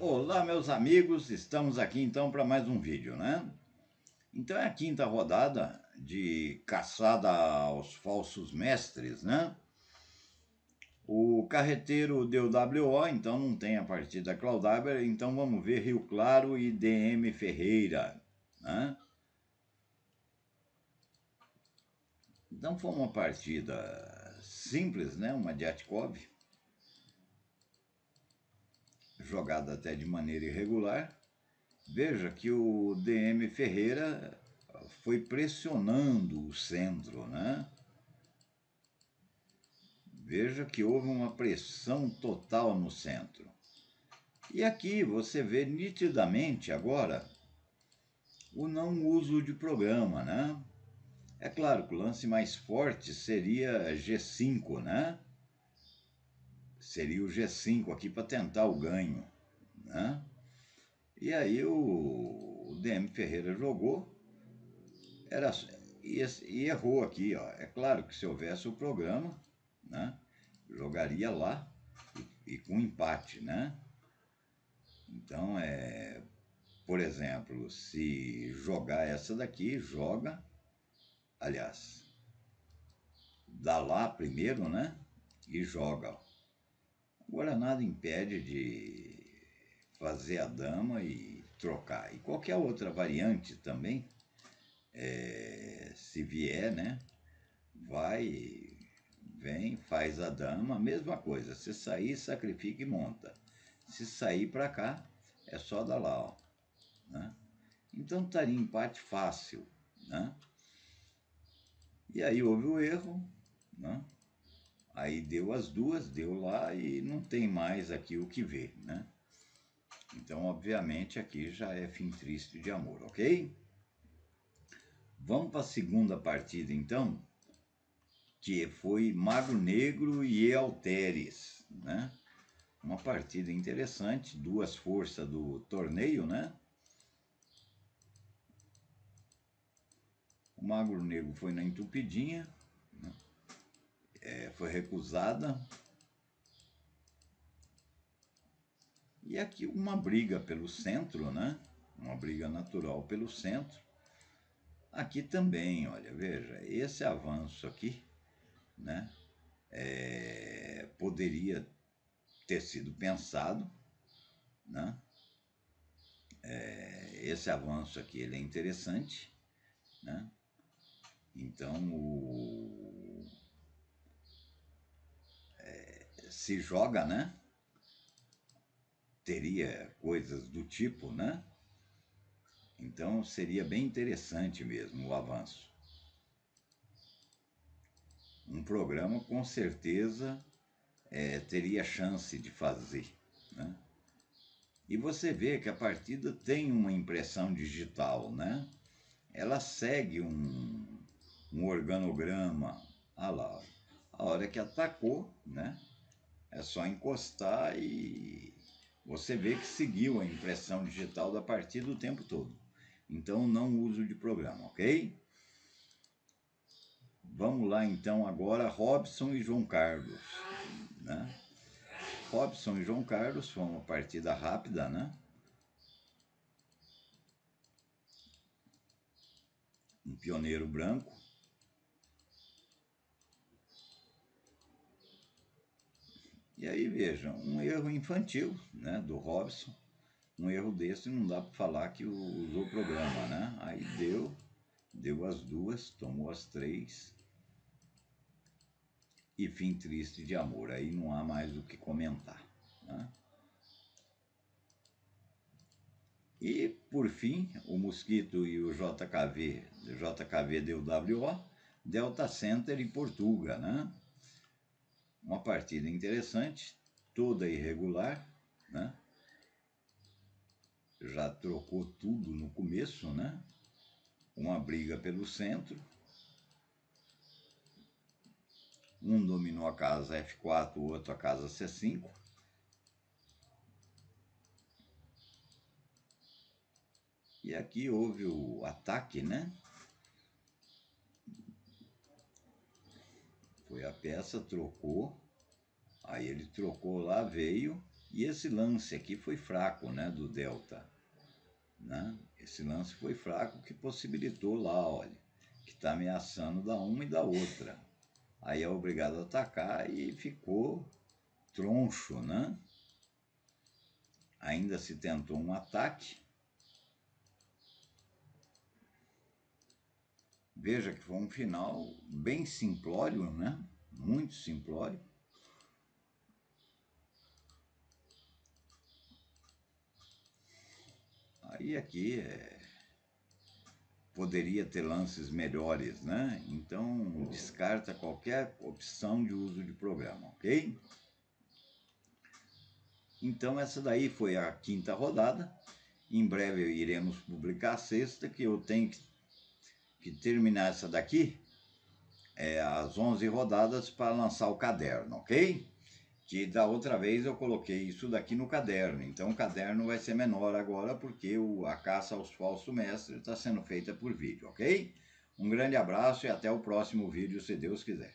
Olá meus amigos, estamos aqui então para mais um vídeo, né? Então é a quinta rodada de caçada aos falsos mestres, né? O carreteiro deu WO, então não tem a partida Claudaber, então vamos ver Rio Claro e DM Ferreira, né? Então foi uma partida simples, né? Uma de jogada até de maneira irregular, veja que o DM Ferreira foi pressionando o centro, né? Veja que houve uma pressão total no centro. E aqui você vê nitidamente agora o não uso de programa, né? É claro que o lance mais forte seria G5, né? seria o G5 aqui para tentar o ganho. Né? E aí o, o DM Ferreira jogou era, e, e, errou aqui. Ó. É claro que se houvesse o programa, né, jogaria lá e, e com empate. Né? Então, é, por exemplo, se jogar essa daqui, joga, aliás, dá lá primeiro, né? E joga, ó Agora nada impede de fazer a dama e trocar. E qualquer outra variante também, é, se vier, né? Vai, vem, faz a dama, mesma coisa. Se sair, sacrifica e monta. Se sair para cá, é só dar lá, ó. Né? Então estaria tá empate fácil, né? E aí houve o erro, né? Aí deu as duas, deu lá e não tem mais aqui o que ver, né? Então, obviamente, aqui já é fim triste de amor, ok? Vamos para a segunda partida, então, que foi Magro Negro e Alteres, né? Uma partida interessante, duas forças do torneio, né? O Magro Negro foi na entupidinha, foi recusada. E aqui uma briga pelo centro, né? Uma briga natural pelo centro. Aqui também, olha, veja, esse avanço aqui, né? É, poderia ter sido pensado, né? É, esse avanço aqui ele é interessante, né? Então o se joga, né? Teria coisas do tipo, né? Então seria bem interessante mesmo o avanço. Um programa com certeza é, teria chance de fazer. Né? E você vê que a partida tem uma impressão digital, né? Ela segue um, um organograma. Olha ah lá, a hora que atacou, né? É só encostar e você vê que seguiu a impressão digital da partida o tempo todo. Então não uso de programa, ok? Vamos lá então agora Robson e João Carlos, né? Robson e João Carlos foi uma partida rápida, né? Um pioneiro branco E aí vejam, um erro infantil né, do Robson, um erro desse não dá para falar que usou o programa, né? Aí deu, deu as duas, tomou as três. E fim triste de amor, aí não há mais o que comentar. Né? E por fim, o Mosquito e o JKV, JKV deu WO, Delta Center e Portuga, né? Uma partida interessante, toda irregular, né? Já trocou tudo no começo, né? Uma briga pelo centro. Um dominou a casa F4, o outro a casa C5. E aqui houve o ataque, né? Foi a peça, trocou, aí ele trocou lá, veio, e esse lance aqui foi fraco, né, do Delta. Né? Esse lance foi fraco que possibilitou lá, olha, que está ameaçando da uma e da outra. Aí é obrigado a atacar e ficou troncho, né? Ainda se tentou um ataque, Veja que foi um final bem simplório, né? Muito simplório. Aí aqui é... poderia ter lances melhores, né? Então descarta qualquer opção de uso de programa, ok? Então essa daí foi a quinta rodada. Em breve iremos publicar a sexta, que eu tenho que que terminar essa daqui, é, as 11 rodadas para lançar o caderno, ok? Que da outra vez eu coloquei isso daqui no caderno, então o caderno vai ser menor agora porque o, a caça aos falsos mestres está sendo feita por vídeo, ok? Um grande abraço e até o próximo vídeo, se Deus quiser.